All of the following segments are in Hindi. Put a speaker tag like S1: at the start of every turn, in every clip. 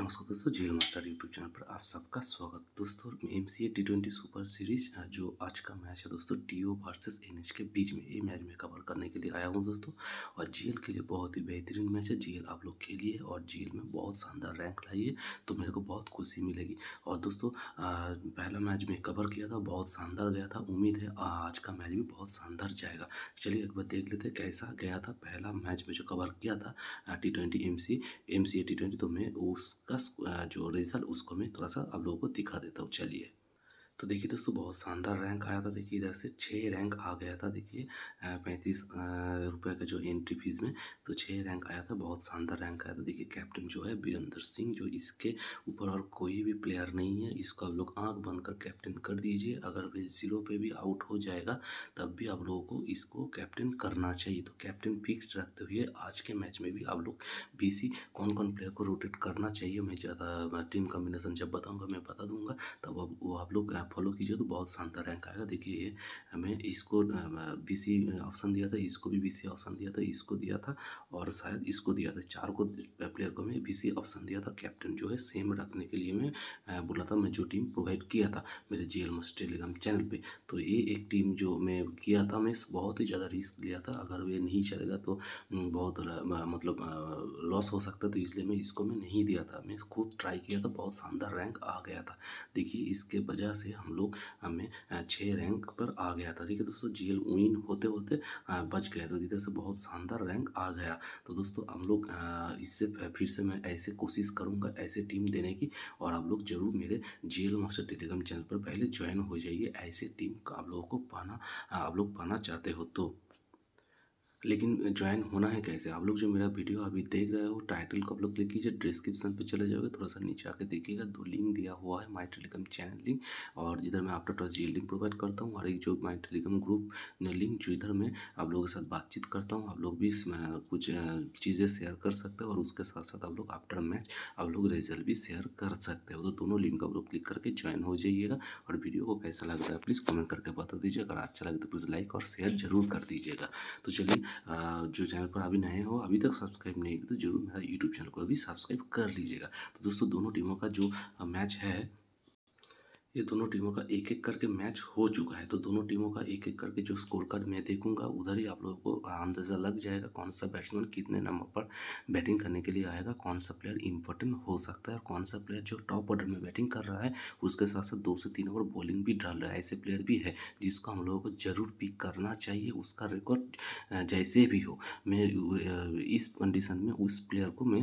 S1: नमस्कार दोस्तों झील मास्टर यूट्यूब चैनल पर आप सबका स्वागत दोस्तों M C A T twenty super series जो आज का मैच है दोस्तों T O versus N H K बीच में ये मैच में कवर करने के लिए आया हूँ दोस्तों और जी एल के लिए बहुत ही बेहतरीन मैच है जी एल आप लोग खेलिए और जी एल में बहुत शानदार रैंक लाइए तो मेरे को बहुत खुशी मिलेगी और दोस्तों पहला मैच में कवर किया था बहुत शानदार गया था उम्मीद है आज का मैच भी बहुत शानदार जाएगा चलिए एक बार देख लेते कैसा गया था पहला मैच में जो कवर किया था T twenty M C M C A T twenty तो मैं उस उसका जो रिजल्ट उसको मैं थोड़ा सा आप लोगों को दिखा देता हूँ चलिए तो देखिए दोस्तों बहुत शानदार रैंक आया था देखिए इधर से छः रैंक आ गया था देखिए पैंतीस रुपये का जो एंट्री फीस में तो छः रैंक आया था बहुत शानदार रैंक आया था देखिए कैप्टन जो है वीरेंद्र सिंह जो इसके ऊपर और कोई भी प्लेयर नहीं है इसको आप लोग आँख बंद कर कैप्टन कर दीजिए अगर वे ज़ीरो पर भी आउट हो जाएगा तब भी आप लोगों को इसको कैप्टन करना चाहिए तो कैप्टन फिक्स रखते हुए आज के मैच में भी आप लोग बी कौन कौन प्लेयर को रोटेट करना चाहिए मैं ज़्यादा टीम कॉम्बिनेशन जब बताऊँगा मैं बता दूँगा तब अब वो आप लोग आप फॉलो कीजिए तो बहुत शानदार रैंक आएगा देखिए ये हमें इसको बीसी ऑप्शन दिया था इसको भी बीसी ऑप्शन दिया था इसको दिया था और शायद इसको दिया था चार को प्लेयर को हमें बीसी ऑप्शन दिया था कैप्टन जो है सेम रखने के लिए मैं बोला था मैं जो टीम प्रोवाइड किया था मेरे जी एल टेलीग्राम चैनल पर तो ये एक टीम जो मैं किया था मैं बहुत ही ज़्यादा रिस्क लिया था अगर ये नहीं चलेगा तो बहुत मतलब लॉस हो सकता तो इसलिए मैं इसको मैं नहीं दिया था मैं खुद ट्राई किया था बहुत शानदार रैंक आ गया था देखिए इसके वजह से हम लोग हमें छः रैंक पर आ गया था ठीक है दोस्तों जेल उन होते होते बच गए तो धीरे से बहुत शानदार रैंक आ गया तो दोस्तों हम लोग इससे फिर से मैं ऐसे कोशिश करूँगा ऐसे टीम देने की और आप लोग जरूर मेरे जेल मास्टर टेलीग्राम चैनल पर पहले ज्वाइन हो जाइए ऐसे टीम आप लोगों को पाना आप लोग पाना चाहते हो तो लेकिन ज्वाइन होना है कैसे आप लोग जो मेरा वीडियो अभी देख रहे हो टाइटल को आप लोग क्लिक कीजिए डिस्क्रिप्शन पे चले जाओगे थोड़ा सा नीचे आके देखिएगा दो लिंक दिया हुआ है माई टेलीग्राम चैनल लिंक और जिधर मैं आफ्टर टॉस जी लिंक प्रोवाइड करता हूँ और एक जो माई टेलीग्राम ग्रुप ने लिंक जो इधर मैं आप लोगों के साथ बातचीत करता हूँ आप लोग भी कुछ चीज़ें शेयर कर सकते हो और उसके साथ साथ आप लोग आफ्टर मैच आप लोग रिजल्ट भी शेयर कर सकते हो तो दोनों लिंक आप लोग क्लिक करके ज्वाइन हो जाइएगा और वीडियो को कैसा लगता है प्लीज़ कमेंट करके बता दीजिए अगर अच्छा लगे तो प्लीज़ लाइक और शेयर जरूर कर दीजिएगा तो चलिए जो चैनल पर अभी नए हो अभी तक सब्सक्राइब नहीं किया तो जरूर मेरा यूट्यूब चैनल को अभी सब्सक्राइब कर लीजिएगा तो दोस्तों दोनों टीमों का जो मैच है ये दोनों टीमों का एक एक करके मैच हो चुका है तो दोनों टीमों का एक एक करके जो स्कोर कार्ड मैं देखूंगा उधर ही आप लोगों को अंदाज़ा लग जाएगा कौन सा बैट्समैन कितने नंबर पर बैटिंग करने के लिए आएगा कौन सा प्लेयर इंपॉर्टेंट हो सकता है और कौन सा प्लेयर जो टॉप ऑर्डर में बैटिंग कर रहा है उसके साथ साथ दो से तीन ओवर बॉलिंग भी डाल रहा है ऐसे प्लेयर भी है जिसको हम लोगों को ज़रूर पिक करना चाहिए उसका रिकॉर्ड जैसे भी हो मैं इस कंडीशन में उस प्लेयर को मैं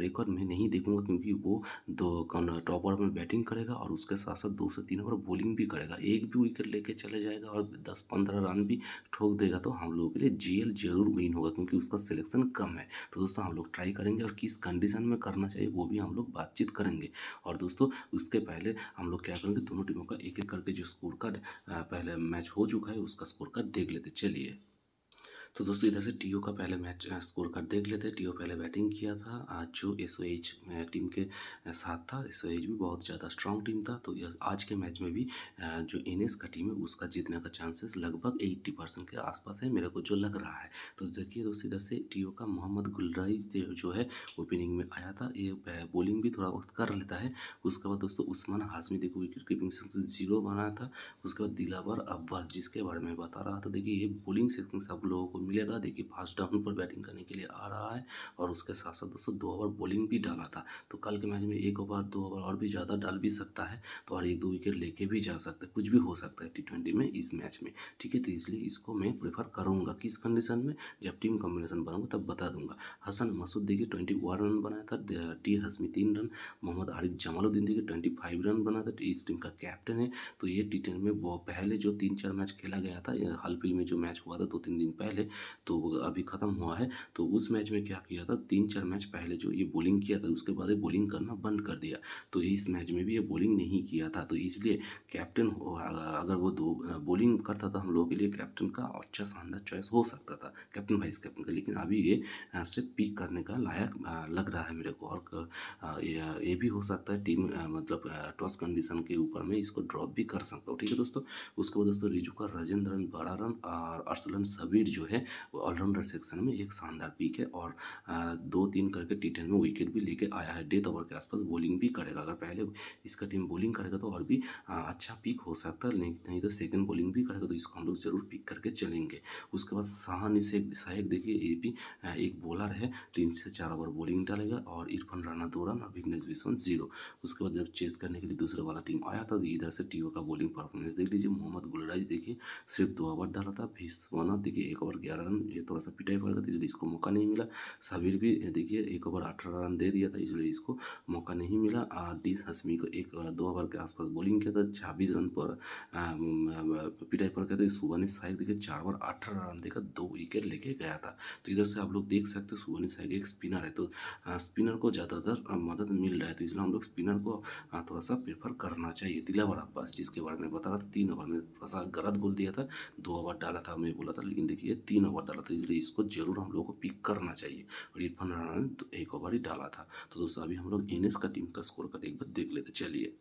S1: रिकॉर्ड में नहीं देखूँगा क्योंकि वो दो टॉप ऑर्डर में बैटिंग करेगा और उसके साथ साथ साथ दो से तीन ओवर बॉलिंग भी करेगा एक भी विकेट लेके चले जाएगा और दस पंद्रह रन भी ठोक देगा तो हम लोगों के लिए जी जरूर विन होगा क्योंकि उसका सिलेक्शन कम है तो दोस्तों हम लोग ट्राई करेंगे और किस कंडीशन में करना चाहिए वो भी हम लोग बातचीत करेंगे और दोस्तों उसके पहले हम लोग क्या करेंगे दोनों टीमों का एक एक करके जो स्कोर का पहले मैच हो चुका है उसका स्कोर का देख लेते चलिए तो दोस्तों इधर से टीओ का पहले मैच स्कोर कर देख लेते हैं टीओ पहले बैटिंग किया था आज जो एस टीम के साथ था एस भी बहुत ज़्यादा स्ट्रांग टीम था तो आज के मैच में भी जो एन का टीम है उसका जीतने का चांसेस लगभग एट्टी परसेंट के आसपास है मेरे को जो लग रहा है तो देखिए दोस्तों इधर से टीओ का मोहम्मद गुलराइज जो है ओपनिंग में आया था ये बॉलिंग भी थोड़ा वक्त कर लेता है उसके बाद दोस्तों उस्मान हाशमी देखो विकेट कीपिंग से जीरो बनाया था उसके बाद दिलावर अब्बास जिसके बारे में बता रहा था देखिए ये बॉलिंग सेक्शन से आप लोगों को मिलेगा देखिए फास्ट डाउन पर बैटिंग करने के लिए आ रहा है और उसके साथ साथ दोस्तों दो ओवर बॉलिंग भी डाला था तो कल के मैच में एक ओवर दो ओवर और भी ज़्यादा डाल भी सकता है तो और एक दो विकेट लेके भी जा सकता है कुछ भी हो सकता है टी में इस मैच में ठीक है तो इसलिए इसको मैं प्रेफर करूँगा किस कंडीशन में जब टीम कॉम्बिनेशन बनाऊँगा तब बता दूंगा हसन मसूद देखिए ट्वेंटी वन रन बनाया था टी हसमी तीन रन मोहम्मद आरिफ जमालुद्दीन देखिए ट्वेंटी फाइव रन बना था इस टीम का कैप्टन है तो ये टी में वो पहले जो तीन चार मैच खेला गया था हाल फिल में जो मैच हुआ था दो तीन दिन पहले तो अभी ख़त्म हुआ है तो उस मैच में क्या किया था तीन चार मैच पहले जो ये बॉलिंग किया था उसके बाद ये बॉलिंग करना बंद कर दिया तो इस मैच में भी ये बॉलिंग नहीं किया था तो इसलिए कैप्टन अगर वो दो बॉलिंग करता था हम लोगों के लिए कैप्टन का अच्छा शानदार चॉइस हो सकता था कैप्टन वाइस कैप्टन का लेकिन अभी ये सिर्फ पिक करने का लायक लग रहा है मेरे को और ये भी हो सकता है टीम मतलब टॉस कंडीशन के ऊपर में इसको ड्रॉप भी कर सकता हूँ ठीक है दोस्तों उसके बाद दोस्तों रिजू का राजेंद्रन बड़ारन और अरसलन सबीर जो है वो ऑलराउंडर सेक्शन में एक शानदार पिक है और दो तीन करके टी टेन में विकेट भी लेके आया है डेथ ओवर के आसपास बॉलिंग भी करेगा अगर पहले इसका टीम बॉलिंग करेगा तो और भी अच्छा पिक हो सकता है नहीं तो सेकेंड बॉलिंग भी करेगा तो इसको हम लोग जरूर पिक करके चलेंगे उसके बाद शाहानी से सहायक देखिए ये भी एक बॉलर है तीन से चार ओवर बॉलिंग डालेगा और इरफान राना दो रन और विघ्नेश विश्वन जीरो उसके बाद जब चेस करने के लिए दूसरे वाला टीम आया था तो इधर से टीओ का बॉलिंग परफॉर्मेंस देख लीजिए मोहम्मद गुलराज देखिए सिर्फ दो ओवर डाला था विश्वनाथ देखिए एक ओवर ग्यारह रन ये थोड़ा सा पिटाई पड़ गया था इसलिए इसको मौका नहीं मिला साबिर भी देखिए एक ओवर अठारह रन दे दिया था इसलिए इसको मौका नहीं मिला और डीज हसमी को एक दो ओवर के आसपास बॉलिंग किया था छब्बीस रन पर पिटाई पड़ गया था सुबह साइक देखिए चार ओवर अठारह रन देकर दो विकेट लेके गया था तो इधर से आप लोग देख सकते हो सुबह साइक एक स्पिनर है तो स्पिनर को ज़्यादातर मदद मिल रहा है तो इसलिए हम लोग स्पिनर को थोड़ा सा प्रेफर करना चाहिए दिलावर अब्बास जिसके बारे में बता रहा था तीन ओवर में थोड़ा सा गलत बोल दिया था दो ओवर डाला था मैं बोला था लेकिन देखिए तीन तीन ओवर डाला था इसलिए इसको जरूर हम लोग को पिक करना चाहिए और इरफान राणा ने तो एक ओवर ही डाला था तो दोस्तों अभी हम लोग एन का टीम का स्कोर का एक बार देख लेते चलिए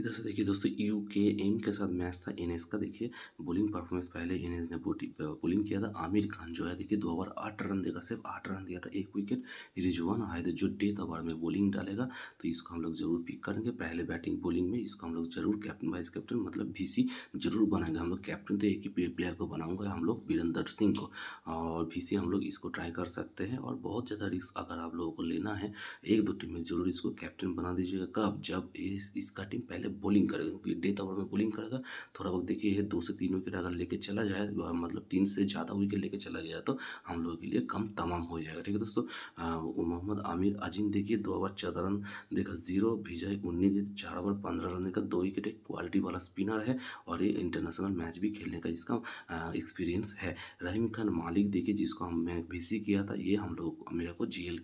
S1: इधर से देखिए दोस्तों यू के एम के साथ मैच था एन का देखिए बॉलिंग परफॉर्मेंस पहले एन ने बॉलिंग किया था आमिर खान जो है देखिए दो ओवर आठ रन देगा सिर्फ आठ रन दिया था एक विकेट रिजवान आयद जो डेथ ओवर में बॉलिंग डालेगा तो इसको हम लोग जरूर पिक करेंगे पहले बैटिंग बॉलिंग में इसको हम लोग जरूर कैप्टन वाइस कैप्टन मतलब भी जरूर बनाएंगे हम लोग कैप्टन तो एक ही प्लेयर को बनाऊंगा हम लोग वीरेंद्र सिंह को और भी हम लोग इसको ट्राई कर सकते हैं और बहुत ज़्यादा रिस्क अगर आप लोगों को लेना है एक दो टीम में जरूर इसको कैप्टन बना दीजिएगा कब जब इसका टीम पहले पहले बॉलिंग करेगा क्योंकि डेथ ओवर तो में बॉलिंग करेगा थोड़ा वक्त देखिए दो से तीन विकेट अगर लेके चला जाए मतलब तीन से ज़्यादा विकेट लेके चला गया तो हम लोगों के लिए कम तमाम हो जाएगा ठीक है दोस्तों मोहम्मद आमिर अजीम देखिए दो ओवर चौदह रन देखा जीरो भिजाई उन्नीस गेंद चार ओवर पंद्रह रन देखा दो विकेट एक क्वालिटी वाला स्पिनर है और ये इंटरनेशनल मैच भी खेलने का इसका एक्सपीरियंस है रहीम खान मालिक देखिए जिसको हमने मैं बीसी किया था ये हम लोग मेरे को जेल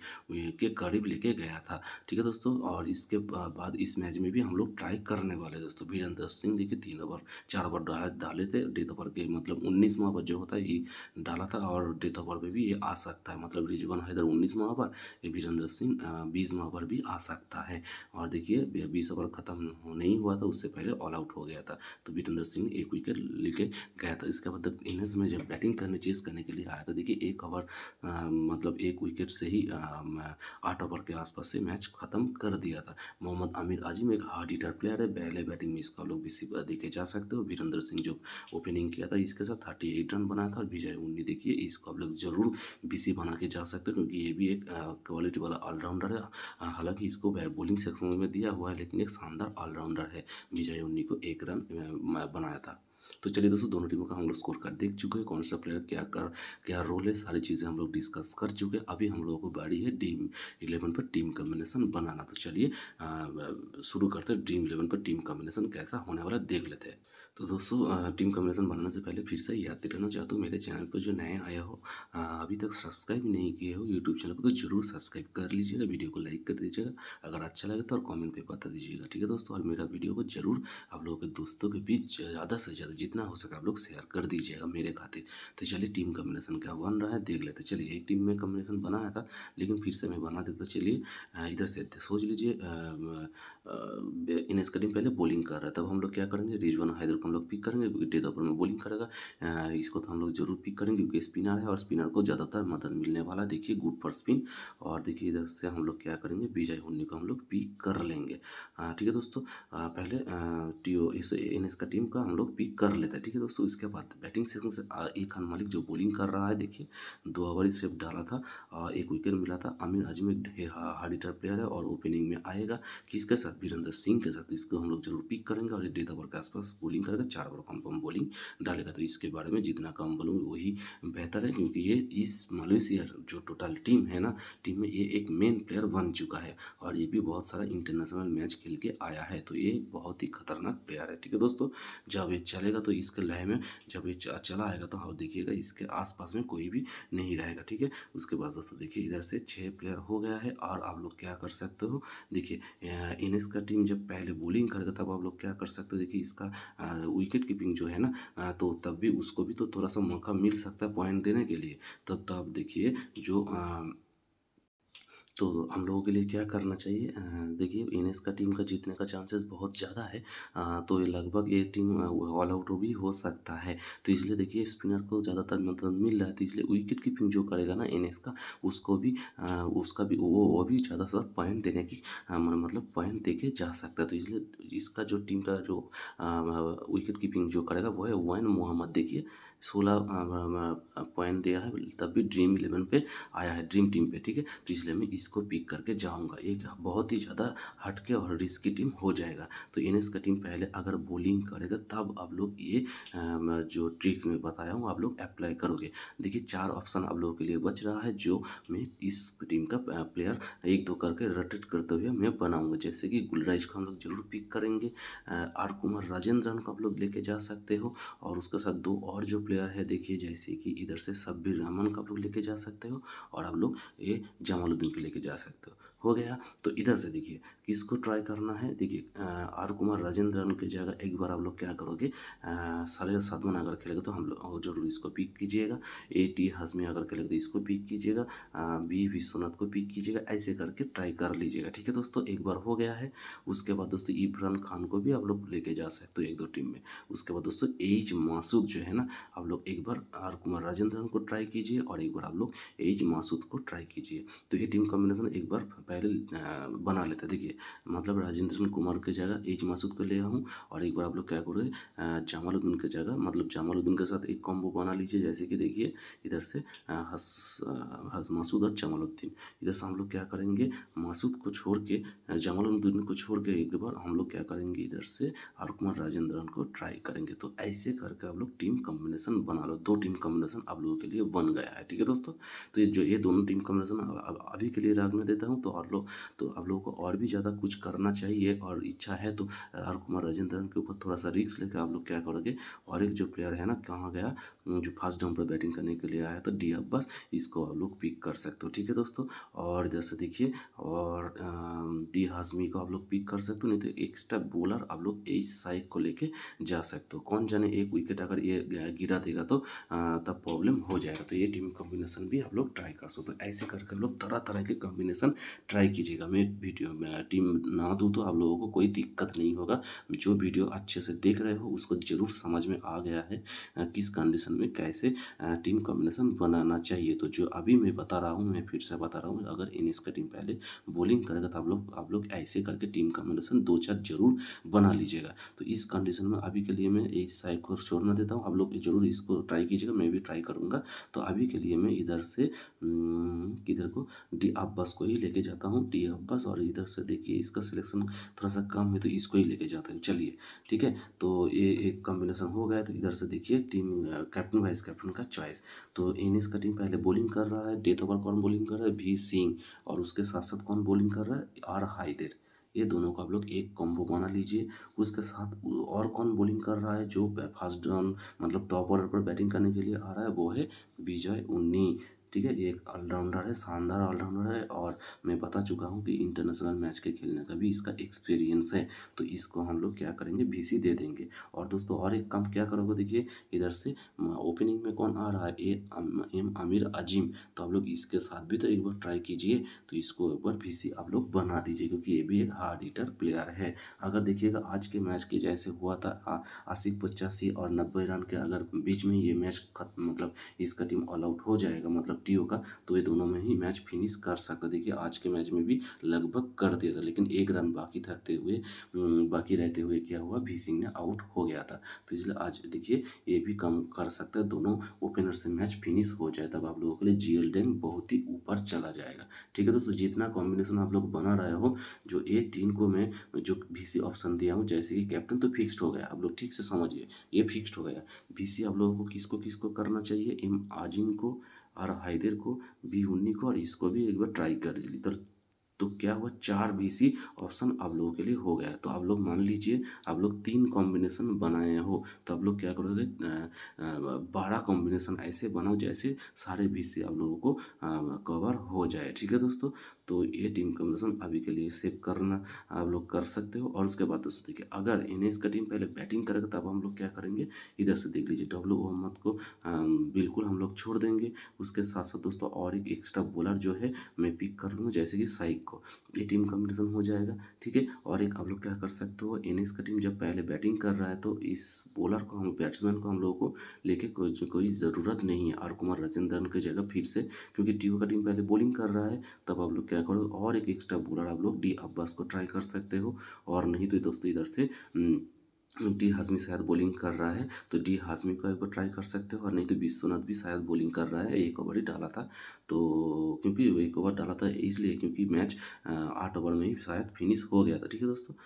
S1: के करीब लेके गया था ठीक है दोस्तों और इसके बाद इस मैच में भी हम लोग ट्राई करने वाले दोस्तों वीरेंद्र सिंह देखिए तीन ओवर चार ओवर डाले डाले थे डेथ ओवर के मतलब उन्नीसवा ओवर जो होता है ये डाला था और डेथ ओवर पर भी ये आ सकता है मतलब रिजवान हैदर उन्नीसवा ओवर ये वीरेंद्र सिंह बीसवा ओवर भी आ सकता है और देखिए बीस ओवर खत्म नहीं हुआ था उससे पहले ऑल आउट हो गया था तो वीरेंद्र सिंह एक विकेट लेके गया था इसके बाद इनिंग्स में जब बैटिंग करने चीज़ करने के लिए आया था देखिए एक ओवर मतलब एक विकेट से ही आठ ओवर के आसपास से मैच खत्म कर दिया था मोहम्मद आमिर आजिम एक हार्ड इटर प्लेयर शायद है पहले बैटिंग में इसका लोग भी देखे जा सकते हो वीरेंद्र सिंह जो ओपनिंग किया था इसके साथ थर्टी एट रन बनाया था और विजय उन्नी देखिए इसको आप लोग जरूर बीसी बना के जा सकते हो क्योंकि ये भी एक क्वालिटी वाला ऑलराउंडर है हालांकि इसको बॉलिंग सेक्शन में दिया हुआ है लेकिन एक शानदार ऑलराउंडर है विजय उन्नी को एक रन बनाया था तो चलिए दोस्तों दोनों टीमों का हम लोग स्कोर कार्ड देख चुके हैं कौन सा प्लेयर क्या कर क्या रोल है सारी चीज़ें हम लोग डिस्कस कर चुके हैं अभी हम लोगों को बारी है टीम इलेवन पर टीम कम्बिनेशन बनाना तो चलिए शुरू करते हैं ड्रीम इलेवन पर टीम कम्बिनेशन कैसा होने वाला देख लेते हैं तो दोस्तों टीम कम्बिनेशन बनाने से पहले फिर से याद दिलाना चाहता हूँ मेरे चैनल पर जो नए आया हो अभी तक सब्सक्राइब नहीं किए हो यूट्यूब चैनल पर तो जरूर सब्सक्राइब कर लीजिएगा वीडियो को लाइक कर दीजिएगा अगर अच्छा लगे तो और कमेंट पे बता दीजिएगा ठीक है दोस्तों और मेरा वीडियो को जरूर आप लोगों के दोस्तों के बीच ज़्यादा से ज़्यादा जितना हो सके आप लोग शेयर कर दीजिएगा मेरे खाते तो चलिए टीम कम्बिनेशन क्या बन रहा है देख लेते चलिए एक टीम में कम्बिनेशन बनाया था लेकिन फिर से मैं बना देता चलिए इधर से सोच लीजिए इन स्कटिंग पहले बॉलिंग कर रहा है तब हम लोग क्या करेंगे रिजवान हैदर को हम लोग पिक करेंगे विकेट डेथ ओवर में बॉलिंग करेगा इसको तो हम लोग जरूर पिक करेंगे क्योंकि स्पिनर है और स्पिनर को ज़्यादातर मदद मिलने वाला देखिए गुड फॉर स्पिन और देखिए इधर से हम लोग क्या करेंगे विजय होनी को हम लोग पिक कर लेंगे ठीक है दोस्तों पहले टी इस एस का टीम का हम लोग पिक कर लेते हैं ठीक है दोस्तों इसके बाद बैटिंग सेक्शन से एक खान मालिक जो बॉलिंग कर रहा है देखिए दो ओवर ही सिर्फ डाला था एक विकेट मिला था आमिर अजमी एक हार्ड हिटर प्लेयर है और ओपनिंग में आएगा किसके साथ वीरेंद्र सिंह के साथ इसको हम लोग जरूर पिक करेंगे और डेढ़ ओवर के आसपास बॉलिंग करेगा चार ओवर कन्फर्म बॉलिंग डालेगा तो इसके बारे में जितना कम बोलूँ वही बेहतर है क्योंकि ये इस मलेशिया जो टोटल टीम है ना टीम में ये एक मेन प्लेयर बन चुका है और ये भी बहुत सारा इंटरनेशनल मैच खेल के आया है तो ये बहुत ही खतरनाक प्लेयर है ठीक है दोस्तों जब ये चलेगा तो इसके लय में जब ये चला आएगा तो हम देखिएगा इसके आसपास में कोई भी नहीं रहेगा ठीक है उसके बाद दोस्तों देखिए इधर से छः प्लेयर हो गया है और आप लोग क्या कर सकते हो देखिए इन्हें इसका टीम जब पहले बॉलिंग करेगा तब आप लोग क्या कर सकते हो देखिए इसका विकेट कीपिंग जो है ना तो तब भी उसको भी तो थोड़ा सा मौका मिल सकता है पॉइंट देने के लिए तब तो आप देखिए जो आ, तो हम लोगों के लिए क्या करना चाहिए देखिए इनेस का टीम का जीतने का चांसेस बहुत ज़्यादा है आ, तो लगभग ये टीम ऑल आउट भी हो सकता है तो इसलिए देखिए स्पिनर को ज़्यादातर मदद मतलब मिल रहा है तो इसलिए विकेट कीपिंग जो करेगा ना इनेस का उसको भी आ, उसका भी वो वो भी ज़्यादा से पॉइंट देने की आ, मतलब पॉइंट देके जा सकता है तो इसलिए इसका जो टीम का जो विकेट कीपिंग जो करेगा वो है वाइन मोहम्मद देखिए सोलह पॉइंट दिया है तब भी ड्रीम इलेवन पे आया है ड्रीम टीम पे ठीक है तो इसलिए मैं इसको पिक करके जाऊंगा ये बहुत ही ज़्यादा हटके और रिस्की टीम हो जाएगा तो एन का टीम पहले अगर बॉलिंग करेगा तब आप लोग ये जो ट्रिक्स में बताया हूँ आप लोग अप्लाई करोगे देखिए चार ऑप्शन आप लोगों के लिए बच रहा है जो मैं इस टीम का प्लेयर एक दो करके रटेट करते हुए मैं बनाऊँगा जैसे कि गुलराइज को हम लोग जरूर पिक करेंगे आर कुमार राजेंद्रन को आप लोग लेके जा सकते हो और उसके साथ दो और जो प्लेयर है देखिए जैसे कि इधर से सब्बीर रहमान का आप लोग लेके जा सकते हो और आप लोग ये जमालुद्दीन के लेके जा सकते हो हो गया तो इधर से देखिए किसको ट्राई करना है देखिए आर कुमार राजेंद्रन की जगह एक बार आप लोग क्या करोगे सलेह साधवन अगर खेलेगा तो हम लोग जरूर इसको पिक कीजिएगा ए टी हजमी अगर खेलेगा तो इसको पिक कीजिएगा बी विश्वनाथ को पिक कीजिएगा ऐसे करके ट्राई कर लीजिएगा ठीक है दोस्तों एक बार हो गया है उसके बाद दोस्तों इमरान खान को भी आप लोग लेके जा सकते हो एक दो टीम में उसके बाद दोस्तों एच मासूद जो है ना आप लोग एक बार आर कुमार राजेंद्रन को ट्राई कीजिए और एक बार आप लोग एच मासूद को ट्राई कीजिए तो ये टीम कॉम्बिनेशन एक बार पहले बना लेते देखिए मतलब राजेंद्र कुमार के जगह एच मासूद को ले हूँ और एक बार आप लोग क्या करोगे जमालुद्दीन के जगह मतलब जमालुद्दीन के साथ एक कॉम्बो बना लीजिए जैसे कि देखिए इधर से हस हस मासूद और जमालुद्दीन इधर से हम लोग क्या करेंगे मासूद को छोड़ के जमालुद्दीन को छोड़ के एक बार हम लोग क्या करेंगे इधर से हर कुमार राजेंद्रन को ट्राई करेंगे तो ऐसे करके आप लोग टीम कॉम्बिनेशन बना लो दो टीम कॉम्बिनेशन आप लोगों के लिए बन गया है ठीक है दोस्तों तो ये जो ये दोनों टीम कॉम्बिनेशन अभी के लिए राग में देता हूँ तो और लो तो आप लोगों को और भी ज़्यादा कुछ करना चाहिए और इच्छा है तो राहुल कुमार राजेंद्रन के ऊपर थोड़ा सा रिक्स लेकर आप लोग क्या करोगे और एक जो प्लेयर है ना कहाँ गया जो फास्ट डाउन पर बैटिंग करने के लिए आया था डी अब्बास इसको आप लोग पिक कर सकते हो ठीक है दोस्तों और जैसे देखिए और डी हाजमी को आप लोग पिक कर सकते हो नहीं तो एक्स्ट्रा बॉलर आप लोग एच साइक को लेके जा सकते हो कौन जाने एक विकेट अगर ये गिरा देगा तो तब प्रॉब्लम हो जाएगा तो ये टीम कॉम्बिनेशन भी आप लोग ट्राई कर सकते हो ऐसे करके लोग तरह तरह के कॉम्बिनेशन ट्राई कीजिएगा मैं वीडियो में टीम ना दूँ तो आप लोगों को कोई दिक्कत नहीं होगा जो वीडियो अच्छे से देख रहे हो उसको ज़रूर समझ में आ गया है किस कंडीशन में कैसे टीम कॉम्बिनेशन बनाना चाहिए तो जो अभी मैं बता रहा हूँ मैं फिर से बता रहा हूँ अगर इनिस का टीम पहले बॉलिंग करेगा तो आप लोग आप लोग ऐसे करके टीम कॉम्बिनेशन दो चार जरूर बना लीजिएगा तो इस कंडीशन में अभी के लिए मैं इस साइड को छोड़ना देता हूँ आप लोग जरूर इसको ट्राई कीजिएगा मैं भी ट्राई करूँगा तो अभी के लिए मैं इधर से किधर को डी आप बस को ही लेके जाता लेता हूँ टी एफ बस और इधर से देखिए इसका सिलेक्शन थोड़ा सा कम है तो इसको ही लेके जाते हैं चलिए ठीक है तो ये एक कॉम्बिनेशन हो गया तो इधर से देखिए टीम कैप्टन वाइस कैप्टन का चॉइस तो इनिस का टीम पहले बॉलिंग कर रहा है डेथ ओवर कौन बॉलिंग कर रहा है भी सिंह और उसके साथ साथ कौन बॉलिंग कर रहा है आर हाइदर ये दोनों का आप लोग एक कॉम्बो बना लीजिए उसके साथ और कौन बॉलिंग कर रहा है जो फास्ट डाउन मतलब टॉप ऑर्डर पर बैटिंग करने के लिए आ रहा है वो है विजय उन्नी ठीक है एक ऑलराउंडर है शानदार ऑलराउंडर है और मैं बता चुका हूँ कि इंटरनेशनल मैच के खेलने का भी इसका एक्सपीरियंस है तो इसको हम लोग क्या करेंगे बी दे देंगे और दोस्तों और एक काम क्या करोगे देखिए इधर से ओपनिंग में कौन आ रहा है ए एम आमिर अजीम तो आप लोग इसके साथ भी तो एक बार ट्राई कीजिए तो इसको एक बार बी आप लोग बना दीजिए क्योंकि ये भी एक हार्ड हीटर प्लेयर है अगर देखिएगा आज के मैच के जैसे हुआ था अस्सी पचासी और नब्बे रन के अगर बीच में ये मैच खत्म मतलब इसका टीम ऑल आउट हो जाएगा मतलब टी का तो ये दोनों में ही मैच फिनिश कर सकता देखिए आज के मैच में भी लगभग कर दिया था लेकिन एक रन बाकी थकते हुए हम्म, बाकी रहते हुए क्या हुआ भी सिंह ने आउट हो गया था तो इसलिए आज देखिए ये भी कम कर सकता है दोनों ओपनर से मैच फिनिश हो जाए तब आप लोगों के लिए जी एल बहुत ही ऊपर चला जाएगा ठीक है दोस्तों जितना कॉम्बिनेशन आप लोग बना रहे हो जो ए तीन को मैं जो भी सी ऑप्शन दिया हूँ जैसे कि कैप्टन तो फिक्स्ड हो गया आप लोग ठीक से समझिए ये फिक्स्ड हो गया भी सी आप लोगों को किसको किसको करना चाहिए एम आजिम को और हैदर को बी उन्नी को और इसको भी एक बार ट्राई कर ली तो तो क्या हुआ चार बी सी ऑप्शन आप लोगों के लिए हो गया तो आप लोग मान लीजिए आप लोग तीन कॉम्बिनेशन बनाए हो तो आप लोग क्या करोगे बारह कॉम्बिनेशन ऐसे बनाओ जैसे सारे बी सी आप लोगों को कवर हो जाए ठीक है दोस्तों तो ये टीम कम्बिनेशन अभी के लिए सेव करना आप लोग कर सकते हो और उसके बाद दोस्तों देखिए अगर एन का टीम पहले बैटिंग करेगा तब हम लोग क्या करेंगे इधर से देख लीजिए डब्लू मोहम्मद को बिल्कुल हम लोग छोड़ देंगे उसके साथ साथ दोस्तों और एक एक्स्ट्रा बॉलर जो है मैं पिक कर लूँगा जैसे कि साइक को ये टीम कम्बिनेशन हो जाएगा ठीक है और एक आप लोग क्या कर सकते हो एन का टीम जब पहले बैटिंग कर रहा है तो इस बॉलर को हम बैट्समैन को हम लोगों को लेके कोई कोई ज़रूरत नहीं है और कुमार राजेंद्रन की जगह फिर से क्योंकि टीवी का टीम पहले बॉलिंग कर रहा है तब आप लोग क्या क्या करो और एक एक्स्ट्रा बोलर आप लोग डी अब्बास को ट्राई कर सकते हो और नहीं तो दोस्तों इधर से डी हाजमी शायद बॉलिंग कर रहा है तो डी हाजमी को एक बार ट्राई कर सकते हो और नहीं तो विश्वनाथ भी शायद बॉलिंग कर रहा है एक ओवर ही डाला था तो क्योंकि एक ओवर डाला था इसलिए क्योंकि मैच आठ ओवर में ही शायद फिनिश हो गया था ठीक है दोस्तों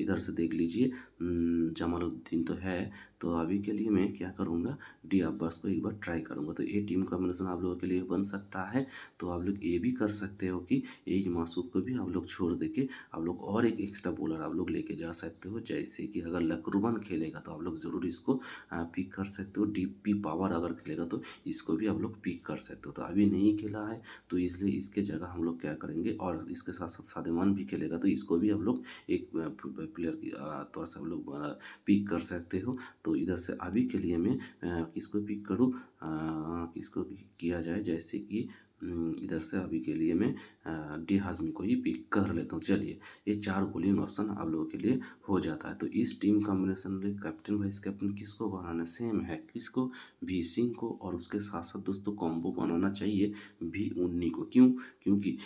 S1: इधर से देख लीजिए हम्म, जमालुद्दीन तो है तो अभी के लिए मैं क्या करूँगा डी अब्बास को एक बार ट्राई करूँगा तो ये टीम कॉम्बिनेशन आप लोगों के लिए बन सकता है तो आप लोग ये भी कर सकते हो कि एक मासूद को भी आप लोग छोड़ दे के आप लोग और एक एक्स्ट्रा बॉलर आप लोग लेके जा सकते हो जैसे कि अगर लकरुबन खेलेगा तो आप लोग ज़रूर इसको पिक कर सकते हो डी पावर अगर खेलेगा तो इसको भी आप लोग पिक कर सकते हो तो भी नहीं खेला है तो इसलिए इसके जगह हम लोग क्या करेंगे और इसके साथ साथ सादेमान भी खेलेगा तो इसको भी हम लोग एक प्लेयर की तौर से हम लोग पिक कर सकते हो तो इधर से अभी के लिए मैं किसको पिक करूँ किसको किया जाए जैसे कि हम्म, इधर से अभी के लिए मैं डी हाजमी को ही पिक कर लेता हूँ चलिए ये चार बोलिंग ऑप्शन आप लोगों के लिए हो जाता है तो इस टीम कॉम्बिनेशन में कैप्टन वाइस कैप्टन किसको बनाना सेम है किसको भी सिंह को और उसके साथ साथ दोस्तों कॉम्बो बनाना चाहिए भी उन्नी को क्यों क्योंकि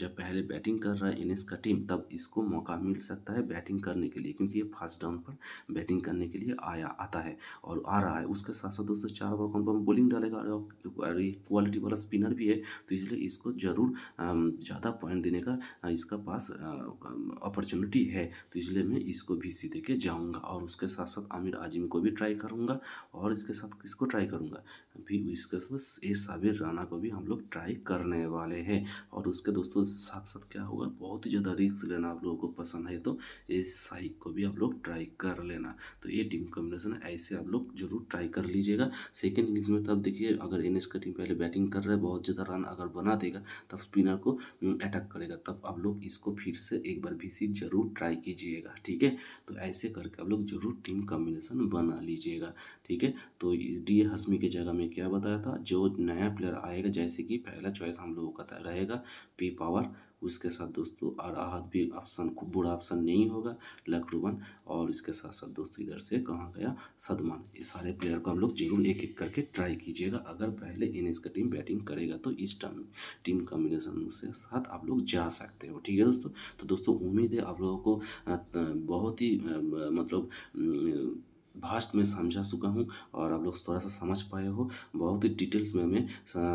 S1: जब पहले बैटिंग कर रहा है एन का टीम तब इसको मौका मिल सकता है बैटिंग करने के लिए क्योंकि ये फास्ट डाउन पर बैटिंग करने के लिए आया आता है और आ रहा है उसके साथ साथ दोस्तों चार बार कॉम्बो में डालेगा क्वालिटी वाला स्पिनर भी है तो इसलिए इसको ज़रूर ज़्यादा पॉइंट देने का इसका पास अपॉर्चुनिटी है तो इसलिए मैं इसको भी सी दे के जाऊँगा और उसके साथ साथ आमिर आजिम को भी ट्राई करूँगा और इसके साथ किसको ट्राई करूँगा भी इसके साथ ए साबिर राना को भी हम लोग ट्राई करने वाले हैं और उसके दोस्तों साथ साथ क्या होगा बहुत ही ज़्यादा रिक्स लेना आप लोगों को पसंद है तो ए साहिक को भी आप लोग ट्राई कर लेना तो ये टीम कॉम्बिनेशन ऐसे आप लोग जरूर ट्राई कर लीजिएगा सेकेंड इनिंग्स में तो आप देखिए अगर एन का टीम पहले बैटिंग कर रहा है बहुत ज़्यादा रन अगर बना देगा तब स्पिनर को अटैक हम्म, करेगा तब आप लोग इसको फिर से एक बार भी जरूर ट्राई कीजिएगा ठीक है तो ऐसे करके आप लोग जरूर टीम कॉम्बिनेशन बना लीजिएगा ठीक है तो डी हसमी की जगह में क्या बताया था जो नया प्लेयर आएगा जैसे कि पहला चॉइस हम लोगों का रहेगा पी पावर उसके साथ दोस्तों और आहत भी ऑप्शन बुरा ऑप्शन नहीं होगा लकरूबन और इसके साथ साथ दोस्तों इधर से कहाँ गया सदमान ये सारे प्लेयर को हम लोग जरूर एक एक करके ट्राई कीजिएगा अगर पहले इन का टीम बैटिंग करेगा तो इस टर्म टीम कॉम्बिनेशन से साथ आप लोग जा सकते हो ठीक है दोस्तों तो दोस्तों उम्मीद है आप लोगों को बहुत ही मतलब भास्ट में समझा चुका हूँ और आप लोग थोड़ा सा समझ पाए हो बहुत ही डिटेल्स में मैं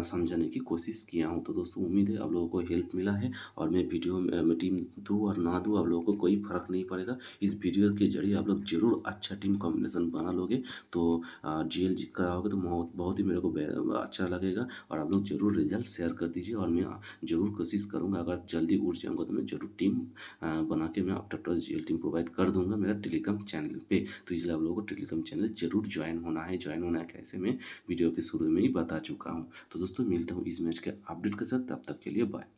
S1: समझाने की कोशिश किया हूँ तो दोस्तों उम्मीद है आप लोगों को हेल्प मिला है और मैं वीडियो में टीम दूँ और ना दूँ आप लोगों को कोई फ़र्क नहीं पड़ेगा इस वीडियो के जरिए आप लोग जरूर अच्छा टीम कॉम्बिनेशन बना लोगे तो जी एल जीत कराओगे तो बहुत ही मेरे को अच्छा लगेगा और आप लोग जरूर रिजल्ट शेयर कर दीजिए और मैं जरूर कोशिश करूँगा अगर जल्दी उठ जाऊँगा तो मैं जरूर टीम बना के मैं आफ्टर टॉस जी टीम प्रोवाइड कर दूँगा मेरा टेलीग्राम चैनल पर तो इसलिए आप लोगों को टेलीग्राम चैनल जरूर ज्वाइन होना है ज्वाइन होना है कैसे मैं वीडियो के शुरू में ही बता चुका हूँ तो दोस्तों मिलता हूँ इस मैच के अपडेट के साथ तब तक के लिए बाय